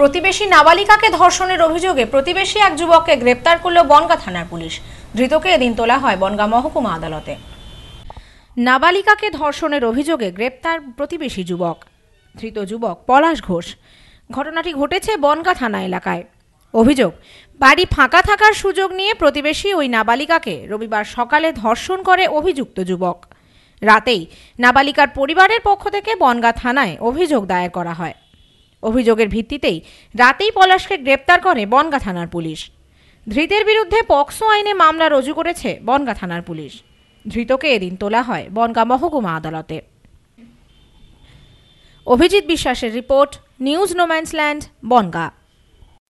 প্রতিবেশী নাবালিকাকে ধর্ষণের অভিযোগে প্রতিবেশী এক যুবককে গ্রেপ্তার করল বনগা থানার পুলিশ ধৃতকে এদিন তোলা হয় বনগা মহকুমা আদালতে নাবালিকাকে ধর্ষণের অভিযোগে গ্রেপ্তার প্রতিবেশী যুবক ধৃত যুবক পলাশ ঘোষ ঘটনাটি ঘটেছে বনগা থানা এলাকায় অভিযোগ বাড়ি ফাঁকা থাকার সুযোগ নিয়ে প্রতিবেশী ওই নাবালিকাকে রবিবার সকালে ধর্ষণ করে অভিযুক্ত যুবক রাতেই নাবালিকার পরিবারের পক্ষ থেকে বনগা থানায় অভিযোগ দায়ের করা হয় অভিযোগের ভিত্তিতেই রাতেই পলাশকে গ্রেপ্তার করে বনগা থানার পুলিশ ধৃতের বিরুদ্ধে পক্সো আইনে মামলা রুজু করেছে বনগা থানার পুলিশ ধৃতকে এদিন তোলা হয় বনগা মহকুমা আদালতে অভিজিৎ বিশ্বাসের রিপোর্ট নিউজ নোম্যান্সল্যান্ড বনগা